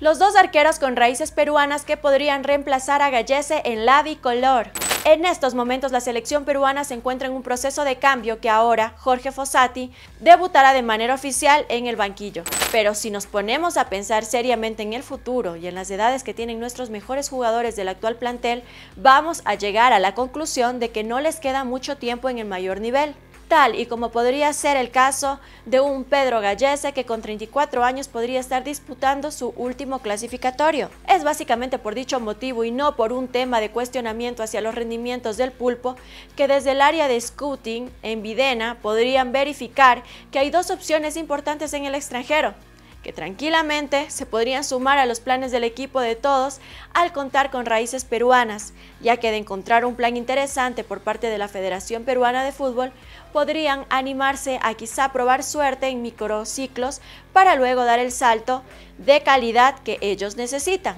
Los dos arqueros con raíces peruanas que podrían reemplazar a Gallese en la bicolor. En estos momentos la selección peruana se encuentra en un proceso de cambio que ahora Jorge Fossati debutará de manera oficial en el banquillo. Pero si nos ponemos a pensar seriamente en el futuro y en las edades que tienen nuestros mejores jugadores del actual plantel, vamos a llegar a la conclusión de que no les queda mucho tiempo en el mayor nivel tal y como podría ser el caso de un Pedro Gallese que con 34 años podría estar disputando su último clasificatorio. Es básicamente por dicho motivo y no por un tema de cuestionamiento hacia los rendimientos del pulpo que desde el área de scouting en Videna podrían verificar que hay dos opciones importantes en el extranjero que tranquilamente se podrían sumar a los planes del equipo de todos al contar con raíces peruanas, ya que de encontrar un plan interesante por parte de la Federación Peruana de Fútbol, podrían animarse a quizá probar suerte en microciclos para luego dar el salto de calidad que ellos necesitan.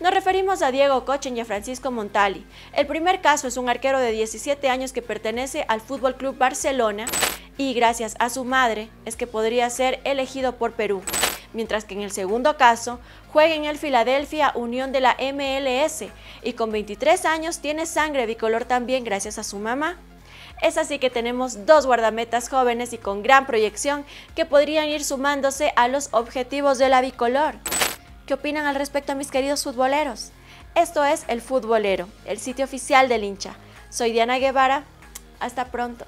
Nos referimos a Diego Cochen y a Francisco Montali. El primer caso es un arquero de 17 años que pertenece al Fútbol Club Barcelona y gracias a su madre es que podría ser elegido por Perú mientras que en el segundo caso juega en el Philadelphia Unión de la MLS y con 23 años tiene sangre bicolor también gracias a su mamá. Es así que tenemos dos guardametas jóvenes y con gran proyección que podrían ir sumándose a los objetivos de la bicolor. ¿Qué opinan al respecto mis queridos futboleros? Esto es El Futbolero, el sitio oficial del hincha. Soy Diana Guevara. Hasta pronto.